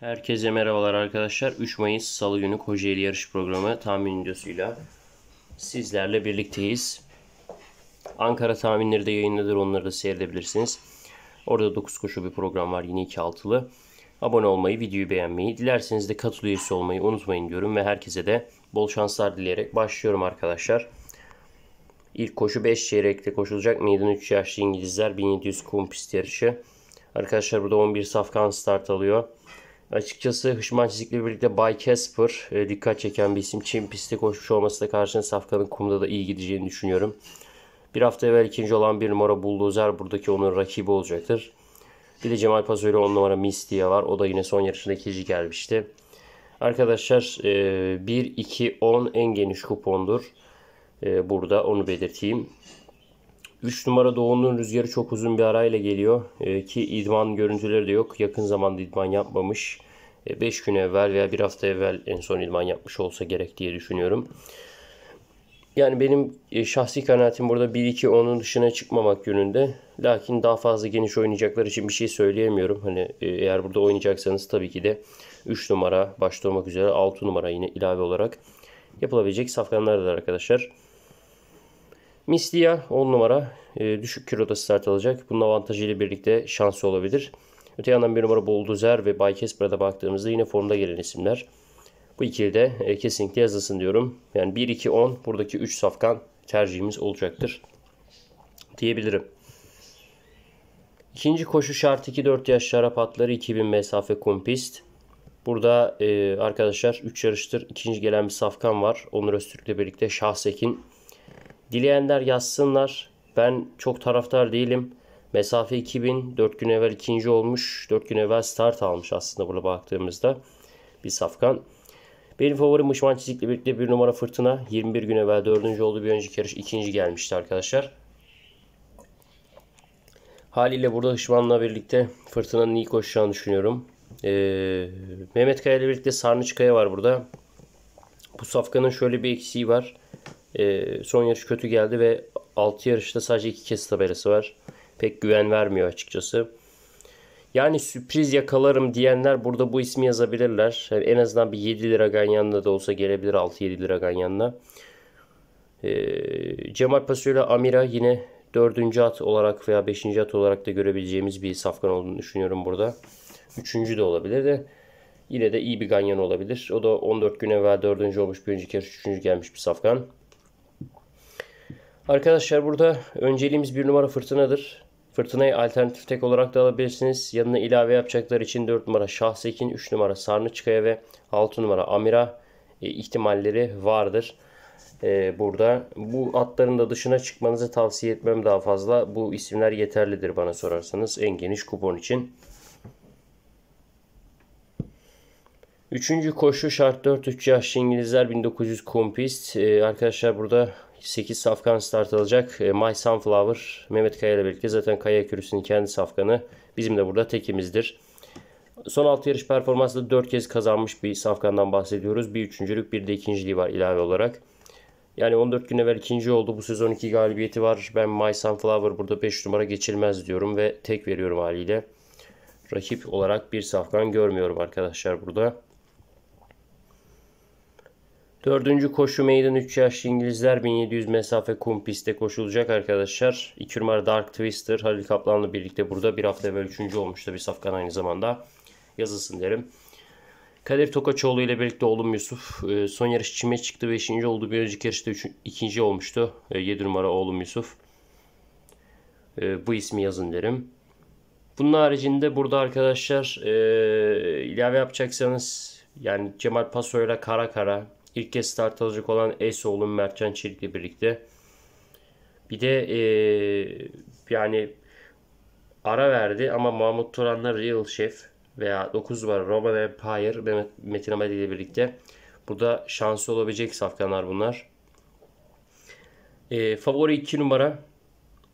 Herkese merhabalar arkadaşlar. 3 Mayıs Salı günü Kocaeli yarış programı tahmin videosuyla sizlerle birlikteyiz. Ankara tahminleri de yayınladır. Onları da seyredebilirsiniz. Orada 9 koşu bir program var. Yine 2 altılı. Abone olmayı, videoyu beğenmeyi, dilerseniz de katıl üyesi olmayı unutmayın diyorum ve herkese de bol şanslar dileyerek başlıyorum arkadaşlar. İlk koşu 5 çeyrekte koşulacak. Meydan 3 yaşlı İngilizler 1700 kum pist yarışı. Arkadaşlar burada 11 safkan start alıyor. Açıkçası Hışman Çizik'le birlikte Bay Casper e, dikkat çeken bir isim. Çin pistte koşmuş olması da karşına Safkan'ın kumda da iyi gideceğini düşünüyorum. Bir hafta evvel ikinci olan bir numara Bulldozer buradaki onun rakibi olacaktır. Bir de Cemal Pasoy'la on numara Miss diye var. O da yine son yarışında ikinci gelmişti. Arkadaşlar e, 1, 2, 10 en geniş kupondur. E, burada onu belirteyim. 3 numara Doğu'nun rüzgarı çok uzun bir arayla geliyor. E, ki idman görüntüleri de yok. Yakın zamanda idman yapmamış. 5 e, gün evvel veya 1 hafta evvel en son idman yapmış olsa gerek diye düşünüyorum. Yani benim e, şahsi kanaatim burada 1-2 onun dışına çıkmamak yönünde. Lakin daha fazla geniş oynayacaklar için bir şey söyleyemiyorum. Hani e, eğer burada oynayacaksanız tabii ki de 3 numara başta olmak üzere 6 numara yine ilave olarak yapılabilecek da arkadaşlar. Mislia 10 numara e, düşük kiloda start alacak. Bunun avantajıyla birlikte şansı olabilir. Öte yandan bir numara Bolduzer ve Bay Kesper'a baktığımızda yine formda gelen isimler. Bu ikili de e, kesinlikle yazılsın diyorum. Yani 1-2-10 buradaki 3 safkan tercihimiz olacaktır diyebilirim. İkinci koşu şart 2-4 yaş şarap atları 2000 mesafe kumpist. Burada e, arkadaşlar 3 yarıştır ikinci gelen bir safkan var. Onur Öztürk'le birlikte Şahsekin Dileyenler yazsınlar. Ben çok taraftar değilim. Mesafe 2000. 4 gün evvel ikinci olmuş. 4 gün evvel start almış aslında buna baktığımızda. Bir safkan. Benim favorim Mışman Çizik'le birlikte bir numara Fırtına. 21 gün evvel dördüncü oldu. Bir önceki yarış ikinci gelmişti arkadaşlar. Haliyle burada Hışman'la birlikte Fırtına'nın iyi koşacağını düşünüyorum. Ee, Mehmet Kaya ile birlikte Sarnıç Kaya var burada. Bu safkanın şöyle bir eksiği var. E, son yarış kötü geldi ve 6 yarışta sadece 2 kez tabelası var. Pek güven vermiyor açıkçası. Yani sürpriz yakalarım diyenler burada bu ismi yazabilirler. Yani en azından bir 7 lira ganyanla da olsa gelebilir 6-7 lira ganyanla. E, Cemal Pasoyla Amira yine dördüncü at olarak veya beşinci at olarak da görebileceğimiz bir safkan olduğunu düşünüyorum burada. Üçüncü de olabilir de yine de iyi bir ganyan olabilir. O da 14 gün evvel dördüncü olmuş bir önceki yarış üçüncü gelmiş bir safkan. Arkadaşlar burada önceliğimiz bir numara fırtınadır. Fırtınayı alternatif tek olarak da alabilirsiniz. Yanına ilave yapacaklar için 4 numara Şahsekin, 3 numara Sarnıçkaya ve 6 numara Amira e, ihtimalleri vardır. E, burada bu atların da dışına çıkmanızı tavsiye etmem daha fazla. Bu isimler yeterlidir bana sorarsanız en geniş kupon için. Üçüncü koşu şart 4 3 yaşlı İngilizler 1900 kompist. Ee, arkadaşlar burada 8 safkan start alacak. E, My Sunflower Mehmet Kaya ile birlikte zaten Kaya Kürüsü'nün kendi safkanı. Bizim de burada tekimizdir. Son 6 yarış performansında 4 kez kazanmış bir safkandan bahsediyoruz. Bir üçüncülük bir de ikinciliği var ilave olarak. Yani 14 gün evvel ikinci oldu. Bu sezon 2 galibiyeti var. Ben My Sunflower burada 5 numara geçilmez diyorum ve tek veriyorum haliyle. Rakip olarak bir safkan görmüyorum arkadaşlar burada. Dördüncü koşu meydan 3 yaşlı İngilizler 1700 mesafe kum pistte koşulacak arkadaşlar. 2 numara Dark Twister Halil Kaplan'la birlikte burada bir hafta evvel üçüncü olmuştu bir safkan aynı zamanda. Yazılsın derim. Kadir Tokaçoğlu ile birlikte oğlum Yusuf e, son yarış çime çıktı ve 5. oldu. Bir önceki yarışta 2. olmuştu. 7 e, numara oğlum Yusuf. E, bu ismi yazın derim. Bunun haricinde burada arkadaşlar ilave yapacaksanız yani Cemal Paso ile Kara Kara İlk kez start alacak olan Esoğlu Mertcan Çelik'le birlikte. Bir de e, yani ara verdi ama Mahmut Turan'la Real Chef veya 9 numara Roman Empire ve Metin Amadi ile birlikte burada şansı olabilecek safkanlar bunlar. E, favori 2 numara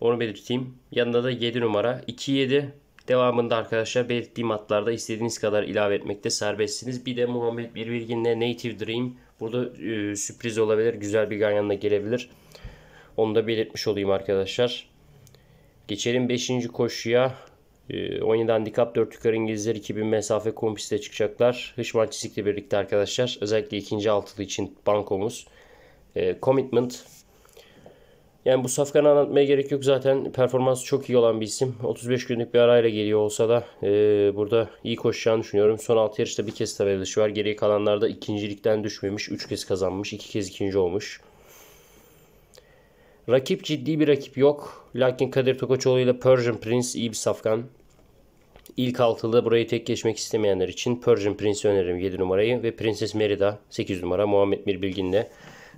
onu belirteyim. Yanında da 7 numara. 2-7 Devamında arkadaşlar belirttiğim hatlarda istediğiniz kadar ilave etmekte serbestsiniz. Bir de Muhammed bir Native Dream burada e, sürpriz olabilir. Güzel bir ganyanla gelebilir. Onu da belirtmiş olayım arkadaşlar. Geçelim 5. koşuya. 17 handikap 4 yukarı İngilizler 2000 mesafe kompiste çıkacaklar. Hışman Çizik'le birlikte arkadaşlar. Özellikle ikinci altılı için bankomuz. E, commitment yani bu Safkan'ı anlatmaya gerek yok. Zaten performansı çok iyi olan bir isim. 35 günlük bir arayla geliyor olsa da e, burada iyi koşacağını düşünüyorum. Son 6 yarışta bir kez tabela dışı var. Geriye kalanlarda ikincilikten düşmemiş. 3 kez kazanmış. 2 kez ikinci olmuş. Rakip ciddi bir rakip yok. Lakin Kadir Tokaçoğlu ile Persian Prince iyi bir safkan. İlk altılı burayı tek geçmek istemeyenler için Persian Prince öneririm 7 numarayı ve Princess Merida 8 numara Muhammed Mir Bilgin'le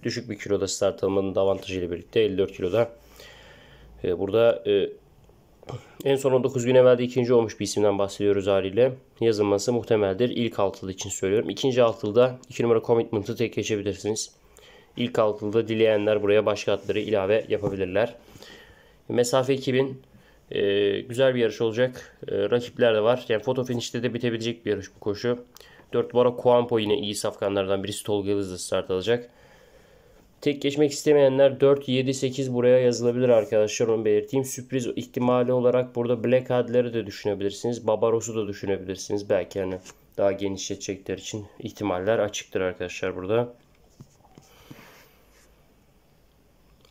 Düşük bir kiloda start almanın da avantajıyla birlikte 54 kiloda. E, burada e, en son 19 gün evvelde ikinci olmuş bir isimden bahsediyoruz haliyle. Yazılması muhtemeldir. İlk altılı için söylüyorum. İkinci altılıda 2 numara commitment'ı tek geçebilirsiniz. İlk altılıda dileyenler buraya başka atları ilave yapabilirler. Mesafe 2000 e, güzel bir yarış olacak. E, rakipler de var. Yani foto finişte de bitebilecek bir yarış bu koşu. 4 numara Kuampo yine iyi safkanlardan birisi Tolga Yıldız'da start alacak. Tek geçmek istemeyenler 4, 7, 8 buraya yazılabilir arkadaşlar onu belirteyim. Sürpriz ihtimali olarak burada Black Hadler'i de düşünebilirsiniz. Babaros'u da düşünebilirsiniz. Belki hani daha genişletecekler için ihtimaller açıktır arkadaşlar burada.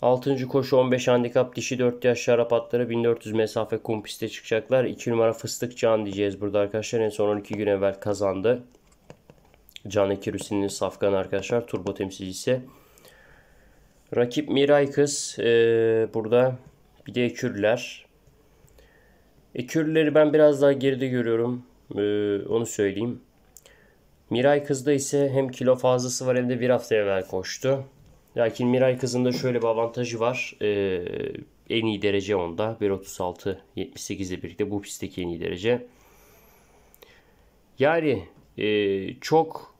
6. koşu 15 handikap dişi 4 yaş şarap atları 1400 mesafe kumpiste çıkacaklar. 2 numara fıstık can diyeceğiz burada arkadaşlar. En son 12 gün evvel kazandı. Can Ekirüs'ünün safkan arkadaşlar turbo temsilcisi. Rakip Miray Kız e, burada. Bir de Ekürler. Ekürleri ben biraz daha geride görüyorum. E, onu söyleyeyim. Miray Kız'da ise hem kilo fazlası var hem de bir hafta evvel koştu. Lakin Miray Kız'ın da şöyle bir avantajı var. E, en iyi derece onda. 1.36-78 ile birlikte bu pistteki en iyi derece. Yani e, çok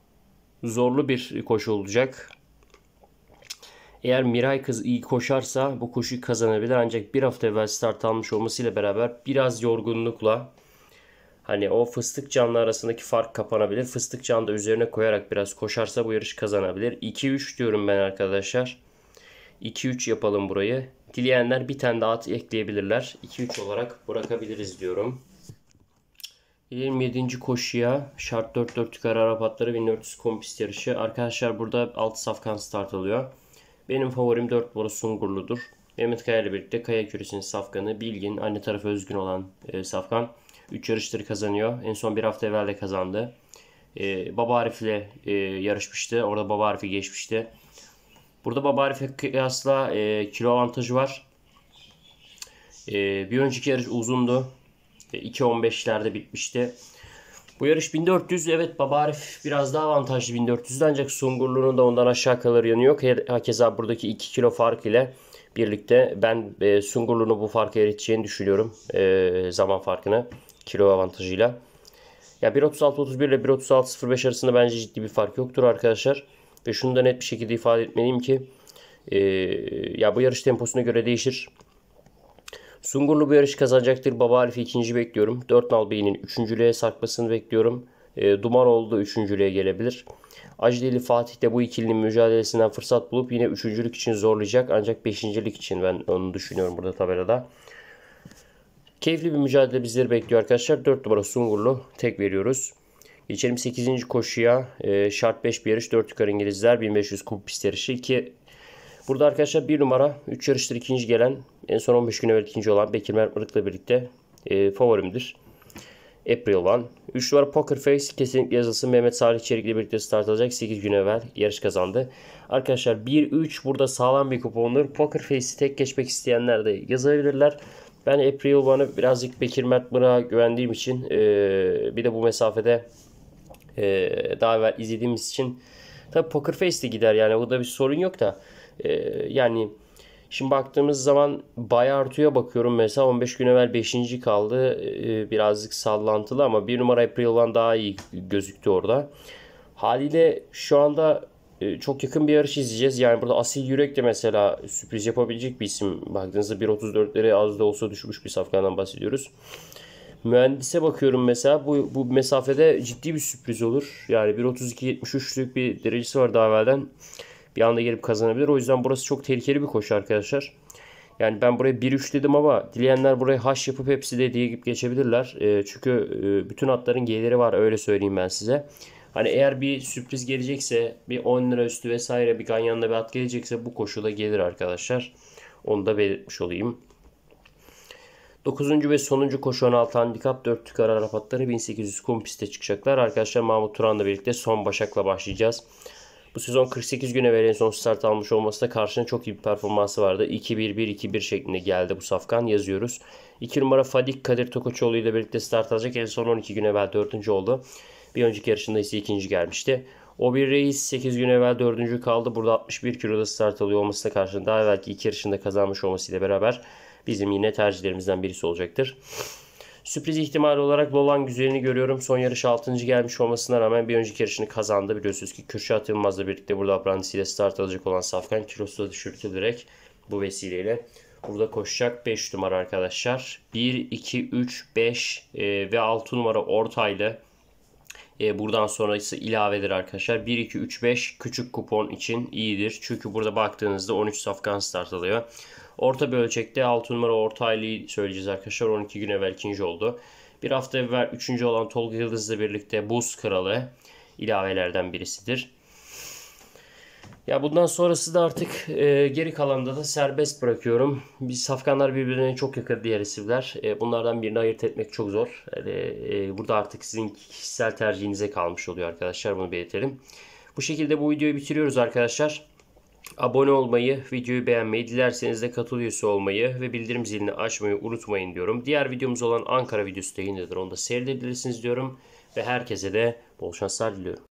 zorlu bir koşu olacak. Eğer Miray kız iyi koşarsa bu koşuyu kazanabilir. Ancak bir hafta evvel start almış olmasıyla beraber biraz yorgunlukla hani o fıstık canlı arasındaki fark kapanabilir. Fıstık canlı da üzerine koyarak biraz koşarsa bu yarış kazanabilir. 2-3 diyorum ben arkadaşlar. 2-3 yapalım burayı. Dileyenler bir tane daha ekleyebilirler. 2-3 olarak bırakabiliriz diyorum. 27. koşuya şart 4-4 yukarı Arap atları 1400 kompist yarışı. Arkadaşlar burada 6 safkan start alıyor. Benim favorim 4 numara Sungurlu'dur. Mehmet Kaya ile birlikte Kaya Küresi'nin safkanı Bilgin, anne tarafı özgün olan e, safkan 3 yarıştır kazanıyor. En son bir hafta evvel de kazandı. E, Baba Arif ile e, yarışmıştı. Orada Baba Arif'i geçmişti. Burada Baba Arif'e kıyasla e, kilo avantajı var. E, bir önceki yarış uzundu. E, 2.15'lerde bitmişti. Bu yarış 1400 evet Baba Arif biraz daha avantajlı 1400'de ancak Sungurlu'nun da ondan aşağı kalır yanı yok. Hakeza buradaki 2 kilo fark ile birlikte ben e, Sungurlu'nu bu farkı eriteceğini düşünüyorum e, zaman farkını kilo avantajıyla. Ya 136 31 ile 136 05 arasında bence ciddi bir fark yoktur arkadaşlar. Ve şunu da net bir şekilde ifade etmeliyim ki e, ya bu yarış temposuna göre değişir. Sungurlu bir yarış kazanacaktır. Baba Alif'i ikinci bekliyorum. 4 nal beynin üçüncülüğe sarkmasını bekliyorum. E, Dumaroğlu da üçüncülüğe gelebilir. Acdeli Fatih de bu ikilinin mücadelesinden fırsat bulup yine üçüncülük için zorlayacak. Ancak beşincilik için ben onu düşünüyorum burada tabelada. Keyifli bir mücadele bizleri bekliyor arkadaşlar. 4 numara Sungurlu tek veriyoruz. Geçelim 8. koşuya. E, şart 5 bir yarış. 4 yukarı İngilizler. 1500 kub pist yarışı. 2 Burada arkadaşlar 1 numara 3 yarıştır ikinci gelen en son 15 gün evvel ikinci olan Bekir Mert Mertmırık'la birlikte e, favorimdir. April olan. 3 numara Poker Face kesinlikle yazısı Mehmet Salih Çelik ile birlikte start alacak. 8 gün evvel yarış kazandı. Arkadaşlar 1-3 burada sağlam bir kupondur. Poker Face'i tek geçmek isteyenler de yazabilirler. Ben April olanı birazcık Bekir Mert Mırak'a güvendiğim için e, bir de bu mesafede e, daha evvel izlediğimiz için tabi Poker Face de gider yani bu da bir sorun yok da e, yani Şimdi baktığımız zaman Bay artıya bakıyorum mesela 15 gün evvel 5. kaldı. Ee, birazcık sallantılı ama 1 numara April olan daha iyi gözüktü orada. Haliyle şu anda e, çok yakın bir yarış izleyeceğiz. Yani burada Asil Yürek de mesela sürpriz yapabilecek bir isim. Baktığınızda 1.34'lere az da olsa düşmüş bir safkandan bahsediyoruz. Mühendise bakıyorum mesela bu, bu mesafede ciddi bir sürpriz olur. Yani 1.32-73'lük bir derecesi var daha evvelden. Bir anda gelip kazanabilir. O yüzden burası çok tehlikeli bir koşu arkadaşlar. Yani ben buraya 1-3 dedim ama dileyenler buraya haş yapıp hepsi de diye geçebilirler. E, çünkü e, bütün atların geliri var öyle söyleyeyim ben size. Hani eğer bir sürpriz gelecekse bir 10 lira üstü vesaire bir ganyanla bir at gelecekse bu koşuda gelir arkadaşlar. Onu da belirtmiş olayım. 9. ve sonuncu koşu 16 handikap 4 tükar Arap atları 1800 kum piste çıkacaklar. Arkadaşlar Mahmut Turan'la birlikte son başakla başlayacağız. Bu sezon 48 güne ve son start almış olması da karşına çok iyi bir performansı vardı. 2-1-1-2-1 şeklinde geldi bu safkan yazıyoruz. 2 numara Fadik Kadir Tokoçoğlu ile birlikte start alacak. En son 12 gün evvel 4. oldu. Bir önceki yarışında ise 2. gelmişti. O bir reis 8 gün evvel 4. kaldı. Burada 61 kiloda start alıyor olması da karşına daha evvelki 2 yarışında kazanmış olmasıyla beraber bizim yine tercihlerimizden birisi olacaktır. Sürpriz ihtimali olarak Lolan güzelini görüyorum. Son yarış 6. gelmiş olmasına rağmen bir önceki yarışını kazandı. Biliyorsunuz ki Kürşat Yılmaz'la birlikte burada aprantisiyle start alacak olan Safkan kilosu da düşürtülerek bu vesileyle burada koşacak 5 numara arkadaşlar. 1, 2, 3, 5 e, ve 6 numara ortaylı. E, buradan sonrası ilavedir arkadaşlar. 1, 2, 3, 5 küçük kupon için iyidir. Çünkü burada baktığınızda 13 safkan start alıyor. Orta bir ölçekte 6 numara orta aylığı söyleyeceğiz arkadaşlar. 12 gün evvel ikinci oldu. Bir hafta evvel 3. olan Tolga Yıldız'la birlikte Buz Kralı ilavelerden birisidir. Ya bundan sonrası da artık e, geri kalanda da serbest bırakıyorum. Biz safkanlar birbirine çok yakın diğer isimler. E, bunlardan birini ayırt etmek çok zor. Yani, e, burada artık sizin kişisel tercihinize kalmış oluyor arkadaşlar bunu belirtelim. Bu şekilde bu videoyu bitiriyoruz arkadaşlar. Abone olmayı, videoyu beğenmeyi, dilerseniz de katıl üyesi olmayı ve bildirim zilini açmayı unutmayın diyorum. Diğer videomuz olan Ankara videosu da yayındadır. Onu da seyredebilirsiniz diyorum. Ve herkese de bol şanslar diliyorum.